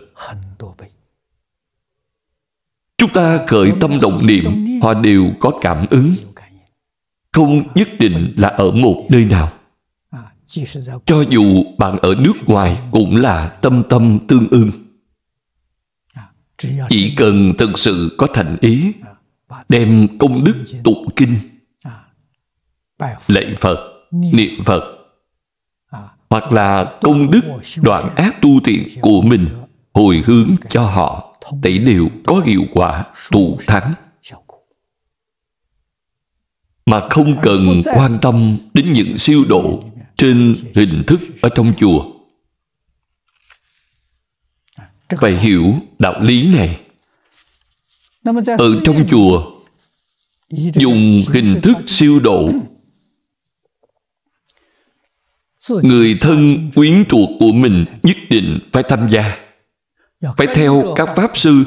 A: Chúng ta khởi tâm động niệm Họ đều có cảm ứng không nhất định là ở một nơi nào à, cho dù bạn ở nước ngoài cũng là tâm tâm tương ưng à, chỉ cần thực sự có thành ý à, đem công đức tụng kinh lạy phật niệm phật hoặc là công đức đoạn ác tu thiện của mình hồi hướng cho họ tỷ đều có hiệu quả tụ thắng mà không cần quan tâm đến những siêu độ trên hình thức ở trong chùa phải hiểu đạo lý này ở trong chùa dùng hình thức siêu độ người thân quyến thuộc của mình nhất định phải tham gia
B: phải theo các
A: pháp sư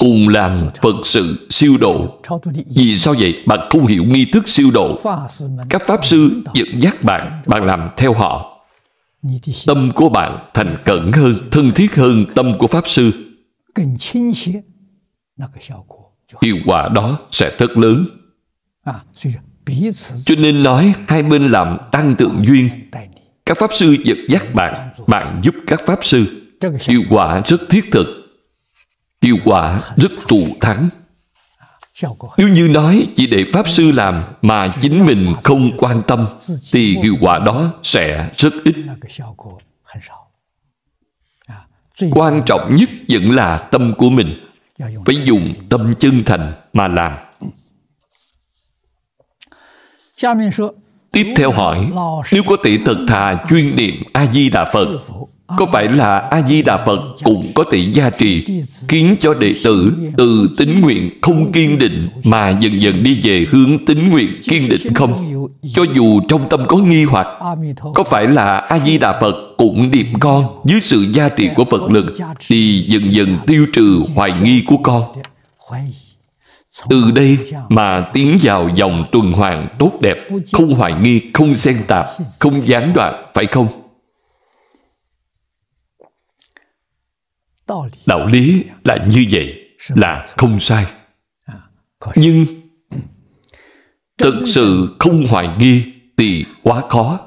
A: cùng làm Phật sự siêu độ. Vì sao vậy? Bạn không hiểu nghi thức siêu độ. Các Pháp Sư dẫn dắt bạn, bạn làm theo họ. Tâm của bạn thành cẩn hơn, thân thiết hơn tâm của Pháp Sư. Hiệu quả đó sẽ rất lớn. À, cho nên nói hai bên làm tăng tượng duyên. Các Pháp Sư dẫn dắt bạn, bạn giúp các Pháp Sư. Hiệu quả rất thiết thực Hiệu quả rất thù thắng Nếu như nói chỉ để Pháp Sư làm mà chính mình không quan tâm thì hiệu quả đó sẽ rất ít. Quan trọng nhất vẫn là tâm của mình Phải dùng tâm chân thành mà làm Tiếp theo hỏi Nếu có thể thật thà chuyên niệm A-di-đà Phật có phải là a di đà phật cũng có thể gia trì khiến cho đệ tử từ tín nguyện không kiên định mà dần dần đi về hướng tín nguyện kiên định không cho dù trong tâm có nghi hoặc có phải là a di đà phật cũng niệm con dưới sự gia trì của phật lực thì dần dần tiêu trừ hoài nghi của con từ đây mà tiến vào dòng tuần hoàn tốt đẹp không hoài nghi không xen tạp không gián đoạn phải không đạo lý là như vậy là không sai à, nhưng thực sự không hoài nghi thì quá khó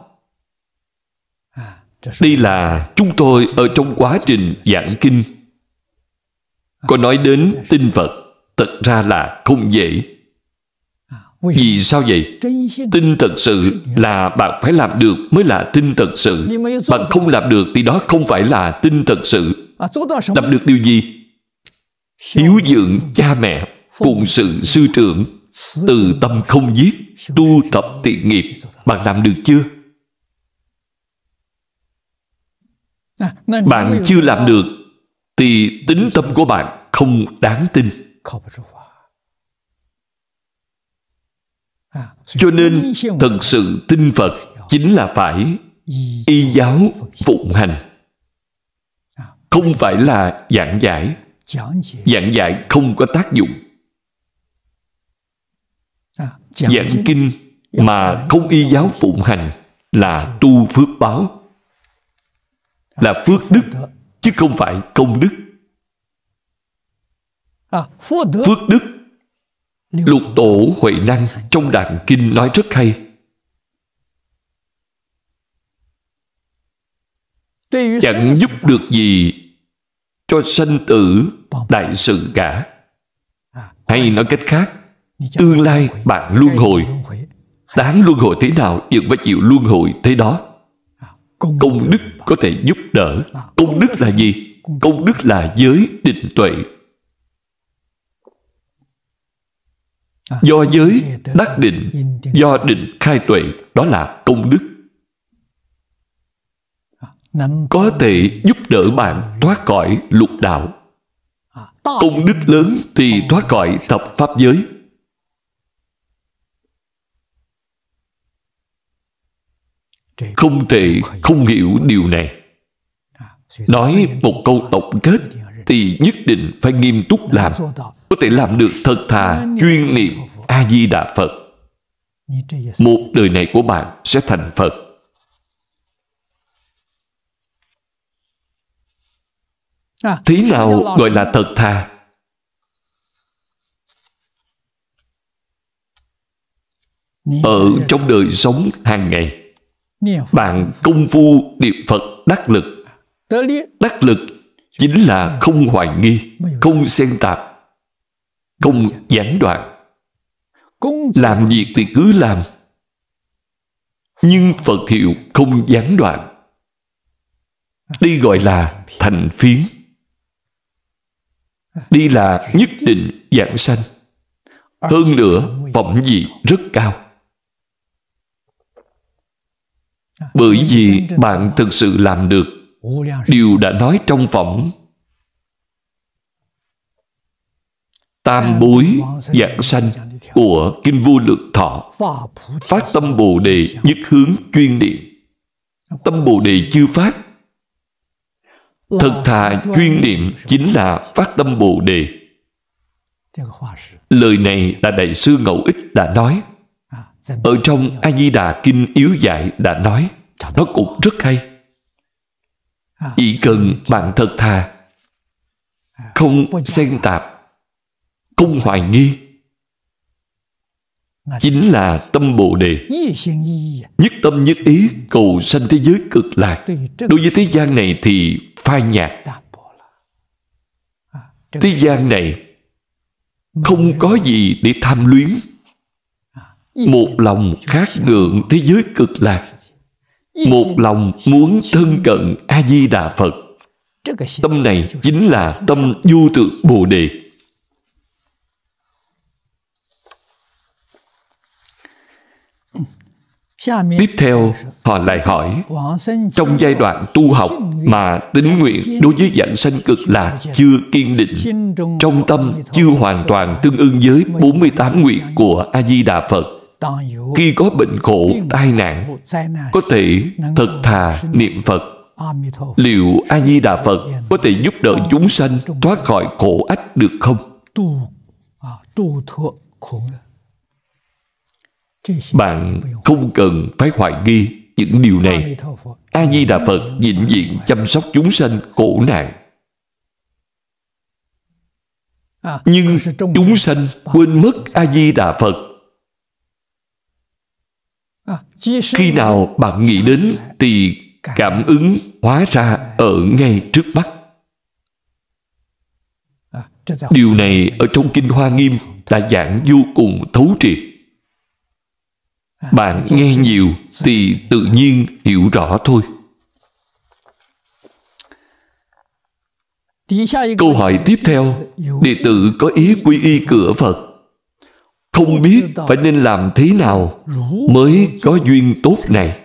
A: à, đây là chúng tôi ở trong quá trình giảng kinh à, có nói đến tinh vật, thật ra là không dễ vì sao vậy tin thật sự là bạn phải làm được mới là tin thật sự bạn không làm được thì đó không phải là tin thật sự tập à, được điều gì hiếu dưỡng cha mẹ phụng sự sư trưởng từ tâm không giết tu tập tiện nghiệp bạn làm được chưa
B: à, bạn chưa
A: làm được thì tính tâm của bạn không đáng tin à, cho nên thật sự tin phật chính là phải y giáo phụng hành không phải là giảng giải giảng giải không có tác dụng
B: à, giảng
A: kinh mà không y giáo phụng hành là tu phước báo là à, phước đức chứ không phải công đức
B: à, phước đức
A: lục tổ huệ năng trong đàn kinh nói rất hay chẳng giúp được gì cho sanh tử đại sự cả à, hay nói cách khác tương lai bạn luân hồi đáng luân hồi thế nào vẫn phải chịu luân hồi thế đó à, công đức có thể giúp đỡ à, công đức là gì công đức là giới định tuệ do giới đắc định do định khai tuệ đó là công đức có thể giúp đỡ bạn thoát khỏi lục đạo.
B: À, Công đức
A: lớn thì thoát khỏi thập pháp giới. Không thể không hiểu điều này. À, Nói một câu tổng kết thì nhất định phải nghiêm túc làm. Có thể làm được thật thà, chuyên niệm A-di-đà Phật. Một đời này của bạn sẽ thành Phật.
B: À. Thế nào gọi là thật
A: thà Ở trong đời sống hàng ngày Bạn công phu niệm Phật đắc lực Đắc lực chính là không hoài nghi Không xen tạp Không gián đoạn Làm việc thì cứ làm Nhưng Phật hiệu không gián đoạn Đây gọi là thành phiến đi là nhất định dạng sanh hơn nữa phẩm vị rất cao bởi vì bạn thực sự làm được điều đã nói trong phẩm tam bối dạng sanh của kinh vô lượng thọ phát tâm bồ đề nhất hướng chuyên niệm tâm bồ đề chưa phát
B: Thật thà chuyên
A: niệm chính là phát tâm Bồ Đề. Lời này là Đại sư Ngẫu Ích đã nói. À, Ở trong A-di-đà Kinh Yếu Dạy đã nói. Nó cũng rất hay. Chỉ à. cần bạn thật thà, à. không xen tạp, không hoài nghi, chính là tâm bồ đề à. nhất tâm nhất ý cầu sanh thế giới cực lạc đối với thế gian này thì phai nhạt à, thế gian này không có gì để tham luyến à, một lòng khát ngưỡng thế giới cực lạc một lòng muốn thân cận a di đà phật tâm này chính là tâm du tự bồ đề Tiếp theo, họ lại hỏi,
B: trong giai đoạn
A: tu học mà tính nguyện đối với dạng sanh cực là chưa kiên định, trong tâm chưa hoàn toàn tương ưng với 48 nguyện của A-di-đà Phật, khi có bệnh khổ, tai nạn, có thể thật thà niệm Phật. Liệu A-di-đà Phật có thể giúp đỡ chúng sanh thoát khỏi khổ ách được không? À, bạn không cần phải hoài nghi những điều này a di đà phật vĩnh viễn chăm sóc chúng sanh khổ nạn nhưng chúng sanh quên mất a di đà phật khi nào bạn nghĩ đến thì cảm ứng hóa ra ở ngay trước mắt điều này ở trong kinh hoa nghiêm đã giảng vô cùng thấu triệt bạn nghe nhiều thì tự nhiên hiểu rõ thôi
B: câu hỏi tiếp
A: theo đệ tử có ý quy y cửa phật không biết phải nên làm thế nào mới có duyên tốt này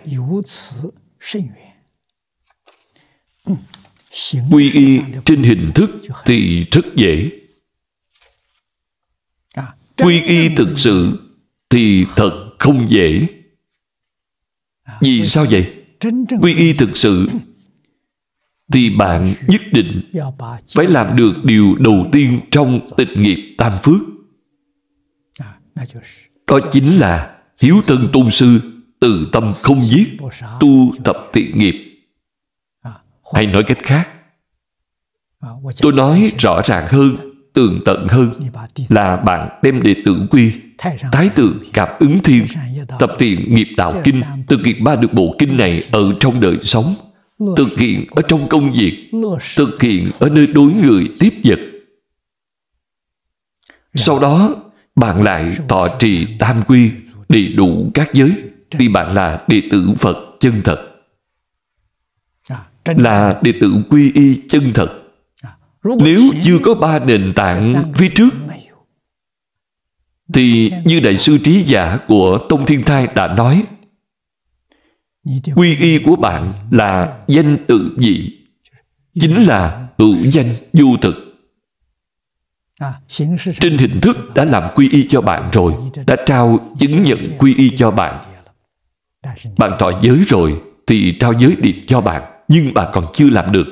A: quy y trên hình thức thì rất dễ quy y thực sự thì thật không dễ à, Vì sao vậy? Quy y thực sự Thì bạn nhất định Phải làm được điều đầu tiên trong tịch nghiệp tam phước à, Đó chính là Hiếu thân tôn sư Từ tâm không giết Tu tập thiện nghiệp à, Hay nói cách khác Tôi nói rõ ràng hơn Tường tận hơn Là bạn đem đệ tử quy Thái Tự Cảm Ứng Thiên Tập thiện nghiệp đạo kinh Thực hiện ba được bộ kinh này ở trong đời sống Thực hiện ở trong công việc Thực hiện ở nơi đối người tiếp vật dạ. Sau đó bạn lại thọ trì tam quy Đầy đủ các giới Thì bạn là đệ tử Phật chân thật dạ, Là dạ. đệ tử quy y chân thật Nếu chưa có ba nền tảng phía trước thì như đại sư trí giả của tông thiên thai đã nói quy y của bạn là danh tự dị chính là hữu danh du thực trên hình thức đã làm quy y cho bạn rồi đã trao chứng nhận quy y cho bạn bạn tỏ giới rồi thì trao giới điệp cho bạn nhưng bạn còn chưa làm được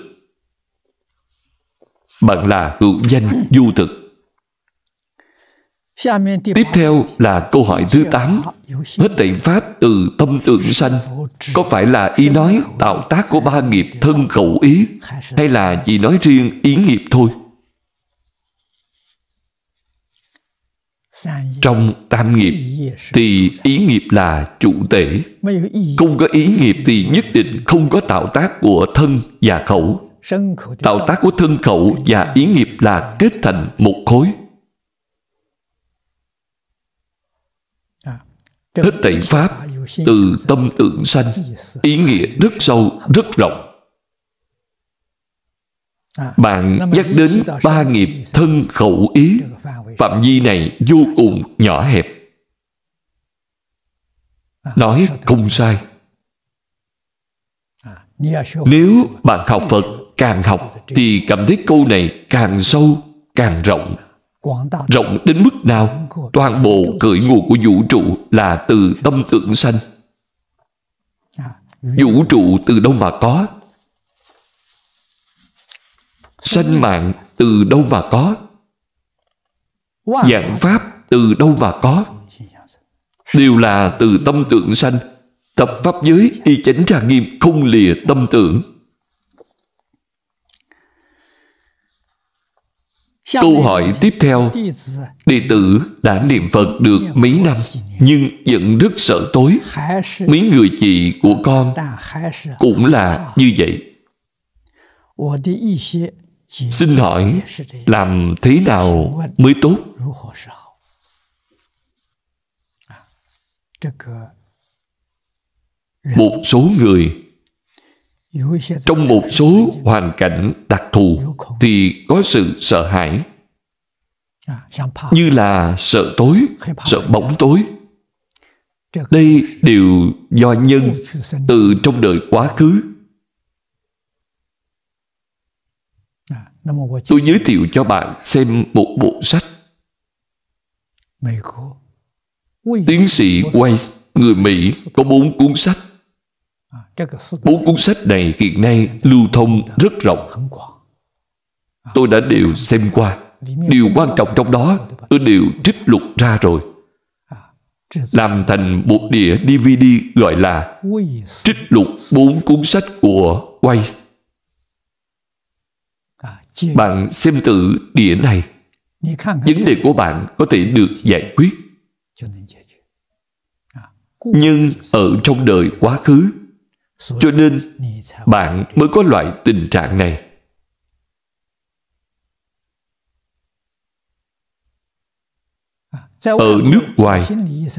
A: bạn là hữu danh du thực Tiếp theo là câu hỏi thứ 8. Hết thảy Pháp từ tâm tưởng sanh. Có phải là ý nói tạo tác của ba nghiệp thân khẩu ý hay là chỉ nói riêng ý nghiệp thôi? Trong tam nghiệp thì ý nghiệp là chủ tể. Không có ý nghiệp thì nhất định không có tạo tác của thân và khẩu. Tạo tác của thân khẩu và ý nghiệp là kết thành một khối. Hết tẩy Pháp từ tâm tưởng sanh ý nghĩa rất sâu, rất rộng. À, bạn nhắc đến ba nghiệp thân khẩu ý Phạm vi này vô cùng nhỏ hẹp à, Nói không sai à, Nếu bạn học Phật càng học Thì cảm thấy câu này càng sâu, càng rộng rộng đến mức nào toàn bộ cởi nguồn của vũ trụ là từ tâm tưởng sanh à, vũ trụ từ đâu mà có sanh mạng từ đâu mà có dạng pháp từ đâu mà có đều là từ tâm tưởng sanh tập pháp giới y chánh ra nghiêm không lìa tâm tưởng
B: Câu hỏi tiếp theo
A: Đệ tử đã niệm Phật được mấy năm Nhưng vẫn rất sợ tối Mấy người chị của con Cũng là như vậy Xin hỏi Làm thế nào mới tốt
B: à, ờ,
A: Một số người trong một số hoàn cảnh đặc thù thì có sự sợ hãi như là sợ tối sợ bóng tối đây đều do nhân từ trong đời quá khứ tôi giới thiệu cho bạn xem một bộ sách tiến sĩ weiss người mỹ có bốn cuốn sách Bốn cuốn sách này hiện nay lưu thông rất rộng Tôi đã đều xem qua Điều quan trọng trong đó Tôi đều trích lục ra rồi Làm thành một đĩa DVD gọi là Trích lục bốn cuốn sách của Weiss Bạn xem tự đĩa này Vấn đề của bạn có thể được giải quyết Nhưng ở trong đời quá khứ cho nên bạn mới có loại tình trạng này
B: à, ở nước ngoài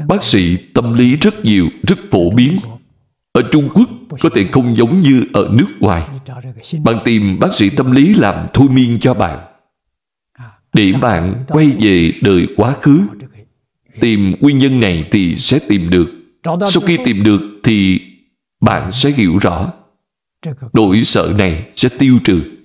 B: bác
A: sĩ tâm lý rất nhiều rất phổ biến ở trung quốc có thể không giống như ở nước ngoài bạn tìm bác sĩ tâm lý làm thôi miên cho bạn à, để à, bạn quay về đời quá khứ tìm nguyên nhân này thì sẽ tìm được sau khi tìm được thì bạn sẽ hiểu rõ nỗi sợ này sẽ tiêu trừ